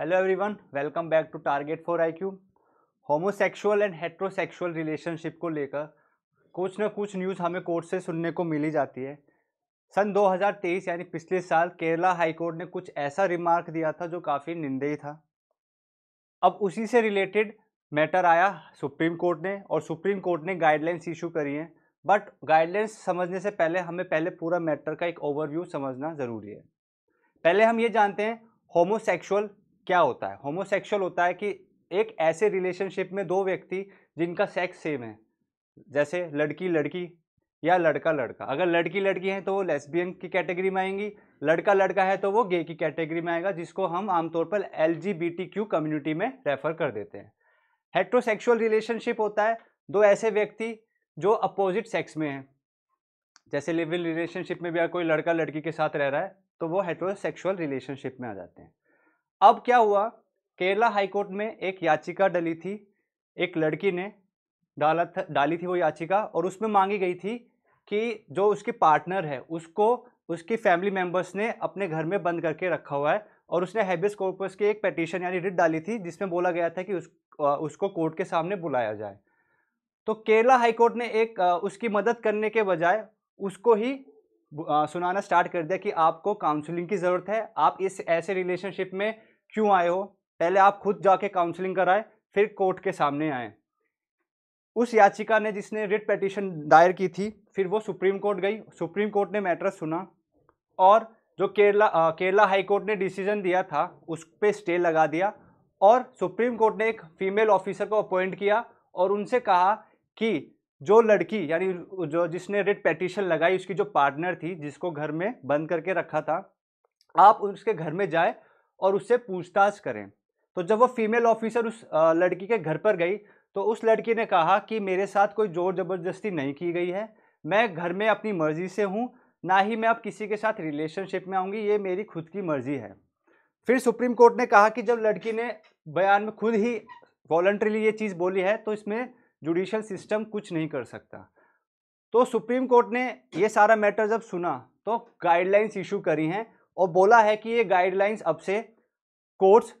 hello everyone welcome back to target for I Q homosexual and heterosexual relationship को लेकर कुछ ना कुछ न्यूज़ हमें कोर्ट से सुनने को मिली जाती है सन 2023 यानी पिछले साल केरला हाई कोर्ट ने कुछ ऐसा रिमार्क दिया था जो काफ़ी निंदेय था अब उसी से रिलेटेड मैटर आया सुप्रीम कोर्ट ने और सुप्रीम कोर्ट ने गाइडलाइंस इशू करी हैं बट गाइडलाइंस समझने से पहले हमें पहले पूरा मैटर का एक ओवरव्यू समझना ज़रूरी है पहले हम ये जानते हैं होमोसेक्सुअल क्या होता है होमोसेक्सुअल होता है कि एक ऐसे रिलेशनशिप में दो व्यक्ति जिनका सेक्स सेम है जैसे लड़की लड़की या लड़का लड़का अगर लड़की लड़की है तो वो लेस्बियन की कैटेगरी में आएंगी लड़का लड़का है तो वो गे की कैटेगरी में आएगा जिसको हम आमतौर पर एल कम्युनिटी में रेफर कर देते हैं हेट्रोसेक्सुअल रिलेशनशिप होता है दो ऐसे व्यक्ति जो अपोजिट सेक्स में हैं जैसे लिव रिलेशनशिप में भी अगर कोई लड़का लड़की के साथ रह रहा है तो वो हेट्रोसेक्सुअल रिलेशनशिप में आ जाते हैं अब क्या हुआ केरला हाईकोर्ट में एक याचिका डली थी एक लड़की ने डाला था डाली थी वो याचिका और उसमें मांगी गई थी कि जो उसके पार्टनर है उसको उसकी फैमिली मेम्बर्स ने अपने घर में बंद करके रखा हुआ है और उसने हैबिस कॉर्पस की एक पटिशन यानी रिट डाली थी जिसमें बोला गया था कि उस उसको कोर्ट के सामने बुलाया जाए तो केरला हाईकोर्ट ने एक उसकी मदद करने के बजाय उसको ही सुनाना स्टार्ट कर दिया कि आपको काउंसलिंग की ज़रूरत है आप इस ऐसे रिलेशनशिप में क्यों आए हो पहले आप खुद जाके काउंसलिंग कराएं फिर कोर्ट के सामने आए उस याचिका ने जिसने रिट पटिशन दायर की थी फिर वो सुप्रीम कोर्ट गई सुप्रीम कोर्ट ने मैटर सुना और जो केरला आ, केरला हाई कोर्ट ने डिसीजन दिया था उस पर स्टे लगा दिया और सुप्रीम कोर्ट ने एक फीमेल ऑफिसर को अपॉइंट किया और उनसे कहा कि जो लड़की यानी जो जिसने रेड पेटिशन लगाई उसकी जो पार्टनर थी जिसको घर में बंद करके रखा था आप उसके घर में जाए और उससे पूछताछ करें तो जब वो फीमेल ऑफिसर उस लड़की के घर पर गई तो उस लड़की ने कहा कि मेरे साथ कोई जोर ज़बरदस्ती नहीं की गई है मैं घर में अपनी मर्ज़ी से हूँ ना ही मैं अब किसी के साथ रिलेशनशिप में आऊँगी ये मेरी खुद की मर्ज़ी है फिर सुप्रीम कोर्ट ने कहा कि जब लड़की ने बयान में खुद ही वॉल्ट्रली ये चीज़ बोली है तो इसमें जुडिशल सिस्टम कुछ नहीं कर सकता तो सुप्रीम कोर्ट ने ये सारा मैटर जब सुना तो गाइडलाइंस इशू करी हैं और बोला है कि ये गाइडलाइंस अब से कोर्ट्स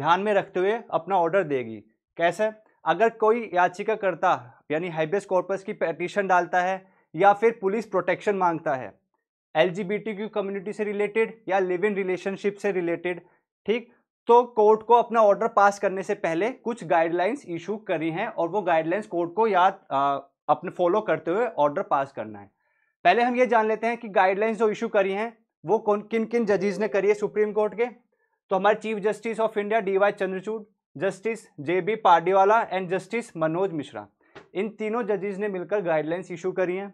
ध्यान में रखते हुए अपना ऑर्डर देगी कैसे अगर कोई याचिकाकर्ता यानी हाइबेस कॉर्पस की पटिशन डालता है या फिर पुलिस प्रोटेक्शन मांगता है एल कम्युनिटी से रिलेटेड या लिव इन रिलेशनशिप से रिलेटेड ठीक तो कोर्ट को अपना ऑर्डर पास करने से पहले कुछ गाइडलाइंस इशू करी हैं और वो गाइडलाइंस कोर्ट को याद अपने फॉलो करते हुए ऑर्डर पास करना है पहले हम ये जान लेते हैं कि गाइडलाइंस जो इशू करी हैं वो कौन किन किन जजेज ने करी है सुप्रीम कोर्ट के तो हमारे chief justice of India D Y Chandrachud justice J B Pardiwala and justice Manoj Mishra इन तीनों जजेज ने मिलकर गाइडलाइंस इशू करी हैं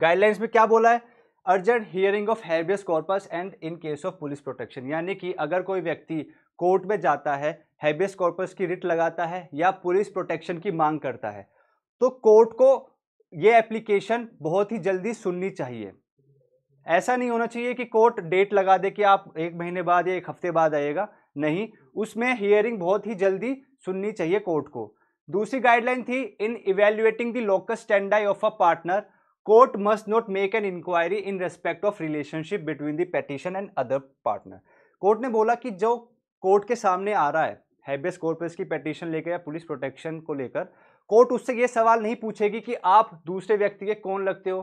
गाइडलाइंस में क्या बोला है urgent hearing of habeas corpus and in case of police protection यानी कि अगर कोई व्यक्ति कोर्ट में जाता है हैबियस कॉर्पस की रिट लगाता है या पुलिस प्रोटेक्शन की मांग करता है तो कोर्ट को ये एप्लीकेशन बहुत ही जल्दी सुननी चाहिए ऐसा नहीं होना चाहिए कि कोर्ट डेट लगा दे कि आप एक महीने बाद या एक हफ्ते बाद आएगा नहीं उसमें हियरिंग बहुत ही जल्दी सुननी चाहिए कोर्ट को दूसरी गाइडलाइन थी in evaluating the locus standi of a partner court must not make an inquiry in respect of relationship between the petition and other partner court ने बोला कि जो कोर्ट के सामने आ रहा है हैबियस कॉर्पस की पेटिशन लेकर या पुलिस प्रोटेक्शन को लेकर कोर्ट उससे ये सवाल नहीं पूछेगी कि आप दूसरे व्यक्ति के कौन लगते हो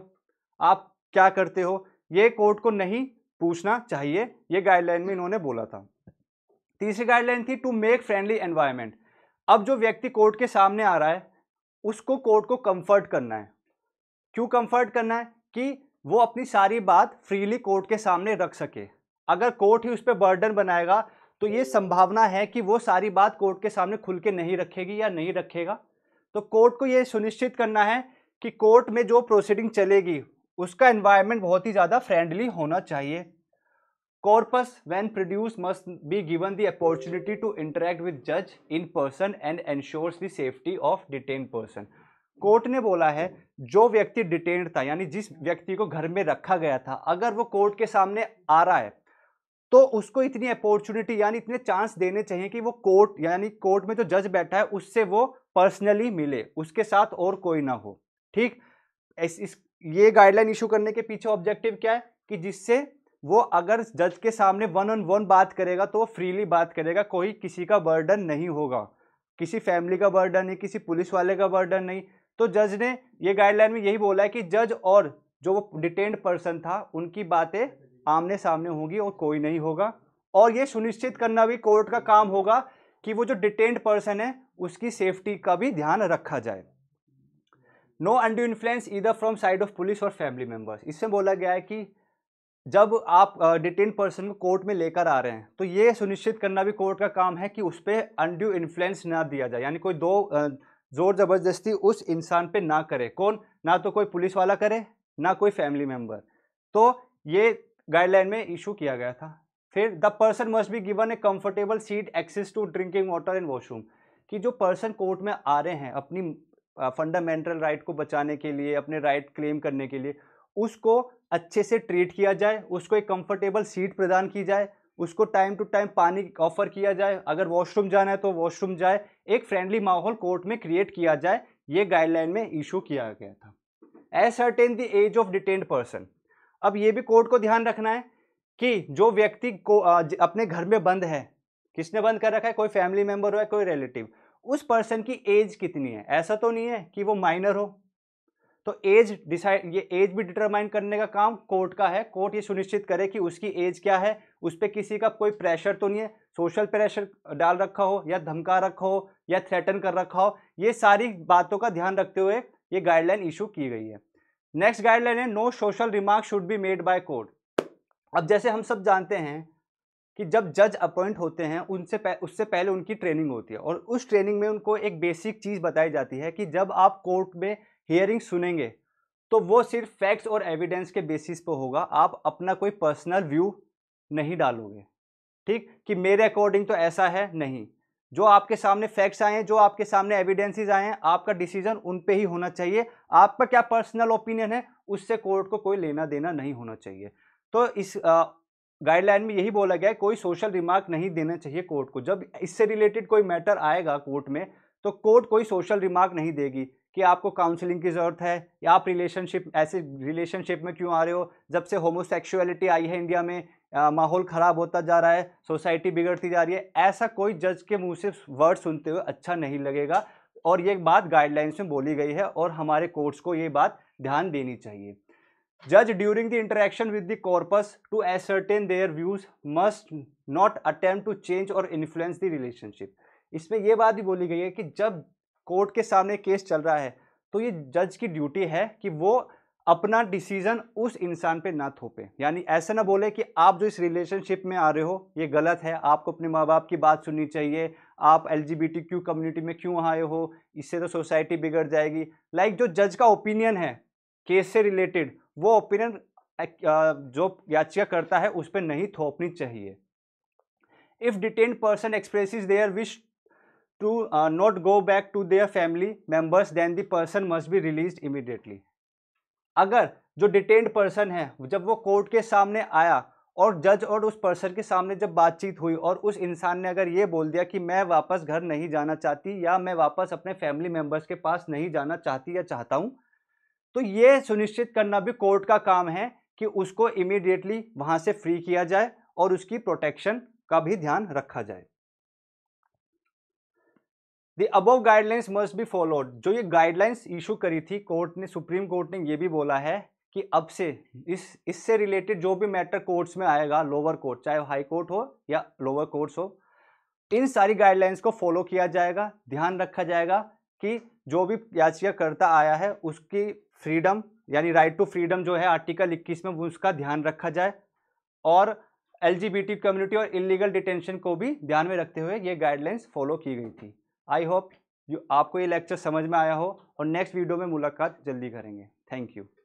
आप क्या करते हो ये कोर्ट को नहीं पूछना चाहिए ये गाइडलाइन में इन्होंने बोला था तीसरी गाइडलाइन थी टू मेक फ्रेंडली एनवायरमेंट अब जो व्यक्ति कोर्ट के सामने आ रहा है उसको कोर्ट को कंफर्ट करना है क्यों कंफर्ट करना है कि वो अपनी सारी बात फ्रीली कोर्ट के सामने रख सके अगर कोर्ट ही उस पर बर्डन बनाएगा तो ये संभावना है कि वो सारी बात कोर्ट के सामने खुल के नहीं रखेगी या नहीं रखेगा तो कोर्ट को ये सुनिश्चित करना है कि कोर्ट में जो प्रोसीडिंग चलेगी उसका एनवायरनमेंट बहुत ही ज़्यादा फ्रेंडली होना चाहिए corpus when produce must be given the opportunity to interact with जज in person and ensures the safety of detain person court ने बोला है जो व्यक्ति डिटेन्ड था यानी जिस व्यक्ति को घर में रखा गया था अगर वो कोर्ट के सामने आ रहा है तो उसको इतनी अपॉर्चुनिटी यानी इतने चांस देने चाहिए कि वो कोर्ट यानी कोर्ट में जो जज बैठा है उससे वो पर्सनली मिले उसके साथ और कोई ना हो ठीक इस, इस ये गाइडलाइन इशू करने के पीछे ऑब्जेक्टिव क्या है कि जिससे वो अगर जज के सामने वन ऑन वन बात करेगा तो वो फ्रीली बात करेगा कोई किसी का बर्डन नहीं होगा किसी फैमिली का बर्डन नहीं किसी पुलिस वाले का बर्डन नहीं तो जज ने ये गाइडलाइन में यही बोला है कि जज और जो वो डिटेंड पर्सन था उनकी बातें आमने सामने होंगी और कोई नहीं होगा और ये सुनिश्चित करना भी कोर्ट का काम होगा कि वो जो डिटेंड पर्सन है उसकी सेफ्टी का भी ध्यान रखा जाए नो अंडू इन्फ्लुएंस इधर फ्रॉम साइड ऑफ पुलिस और फैमिली मेम्बर्स इसमें बोला गया है कि जब आप डिटेन पर्सन को कोर्ट में लेकर आ रहे हैं तो ये सुनिश्चित करना भी कोर्ट का काम है कि उस पर अनड्यू इन्फ्लुएंस ना दिया जाए यानी कोई दो ज़ोर ज़बरदस्ती उस इंसान पे ना करे कौन ना तो कोई पुलिस वाला करे ना कोई फैमिली मेम्बर तो ये गाइडलाइन में इशू किया गया था फिर the person must be given a comfortable seat access to drinking water and washroom कि जो पर्सन कोर्ट में आ रहे हैं अपनी फंडामेंटल राइट को बचाने के लिए अपने राइट क्लेम करने के लिए उसको अच्छे से ट्रीट किया जाए उसको एक कंफर्टेबल सीट प्रदान की जाए उसको टाइम टू टाइम पानी ऑफर किया जाए अगर वॉशरूम जाना है तो वॉशरूम जाए एक फ्रेंडली माहौल कोर्ट में क्रिएट किया जाए ये गाइडलाइन में इशू किया गया था ascertain the age of detain person अब ये भी कोर्ट को ध्यान रखना है कि जो व्यक्ति को अपने घर में बंद है किसने बंद कर रखा है कोई फैमिली मेम्बर हो या कोई रिलेटिव उस पर्सन की एज कितनी है ऐसा तो नहीं है कि वो माइनर हो तो एज डिसाइड ये एज भी डिटरमाइन करने का काम कोर्ट का है कोर्ट ये सुनिश्चित करे कि उसकी एज क्या है उस पर किसी का कोई प्रेशर तो नहीं है सोशल प्रेशर डाल रखा हो या धमका रखा हो या थ्रेटन कर रखा हो ये सारी बातों का ध्यान रखते हुए ये गाइडलाइन इशू की गई है नेक्स्ट गाइडलाइन है no social remark should be made by court अब जैसे हम सब जानते हैं कि जब जज अपॉइंट होते हैं उनसे पह, उससे पहले उनकी ट्रेनिंग होती है और उस ट्रेनिंग में उनको एक बेसिक चीज़ बताई जाती है कि जब आप कोर्ट में हियरिंग सुनेंगे तो वो सिर्फ फैक्ट्स और एविडेंस के बेसिस पर होगा आप अपना कोई पर्सनल व्यू नहीं डालोगे ठीक कि मेरे अकॉर्डिंग तो ऐसा है नहीं जो आपके सामने फैक्ट्स आए हैं जो आपके सामने एविडेंसेस आए हैं आपका डिसीजन उन पे ही होना चाहिए आपका क्या पर्सनल ओपिनियन है उससे कोर्ट को कोई लेना देना नहीं होना चाहिए तो इस गाइडलाइन में यही बोला गया है कोई सोशल रिमार्क नहीं देना चाहिए कोर्ट को जब इससे रिलेटेड कोई मैटर आएगा कोर्ट में तो कोर्ट कोई सोशल रिमार्क नहीं देगी कि आपको काउंसलिंग की ज़रूरत है या आप रिलेशनशिप ऐसे रिलेशनशिप में क्यों आ रहे हो जब से होमोसेक्सुअलिटी आई है इंडिया में माहौल ख़राब होता जा रहा है सोसाइटी बिगड़ती जा रही है ऐसा कोई जज के मुंह से वर्ड सुनते हुए अच्छा नहीं लगेगा और ये बात गाइडलाइंस में बोली गई है और हमारे कोर्ट्स को ये बात ध्यान देनी चाहिए जज during the interaction with the corpus to ascertain their views must not attempt to change और इन्फ्लुएंस द रिलेशनशिप इसमें यह बात भी बोली गई है कि जब कोर्ट के सामने केस चल रहा है तो ये जज की ड्यूटी है कि वो अपना डिसीज़न उस इंसान पे ना थोपे यानी ऐसा ना बोले कि आप जो इस रिलेशनशिप में आ रहे हो ये गलत है आपको अपने माँ बाप की बात सुननी चाहिए आप एल क्यू कम्युनिटी में क्यों आए हो इससे तो सोसाइटी बिगड़ जाएगी लाइक like, जो जज का ओपिनियन है केस से रिलेटेड वो ओपिनियन जो याचिका करता है उस पर नहीं थोपनी चाहिए if detain person express their wish to not go back to their family members then the person must be release immediately अगर जो डिटेंड पर्सन है जब वो कोर्ट के सामने आया और जज और उस पर्सन के सामने जब बातचीत हुई और उस इंसान ने अगर ये बोल दिया कि मैं वापस घर नहीं जाना चाहती या मैं वापस अपने फैमिली मेम्बर्स के पास नहीं जाना चाहती या चाहता हूँ तो ये सुनिश्चित करना भी कोर्ट का काम है कि उसको इमीडिएटली वहाँ से फ्री किया जाए और उसकी प्रोटेक्शन का भी ध्यान रखा जाए the above guidelines must be followed जो ये गाइडलाइंस इशू करी थी कोर्ट ने सुप्रीम कोर्ट ने ये भी बोला है कि अब से इस इससे रिलेटेड जो भी मैटर कोर्ट्स में आएगा लोअर कोर्ट चाहे हाई कोर्ट हो या लोअर कोर्ट्स हो इन सारी गाइडलाइंस को फॉलो किया जाएगा ध्यान रखा जाएगा कि जो भी याचिकाकर्ता आया है उसकी फ्रीडम यानी राइट टू फ्रीडम जो है आर्टिकल 21 में उसका ध्यान रखा जाए और एल कम्युनिटी और इलीगल डिटेंशन को भी ध्यान में रखते हुए ये गाइडलाइंस फॉलो की गई थी आई होप आपको ये लेक्चर समझ में आया हो और नेक्स्ट वीडियो में मुलाकात जल्दी करेंगे थैंक यू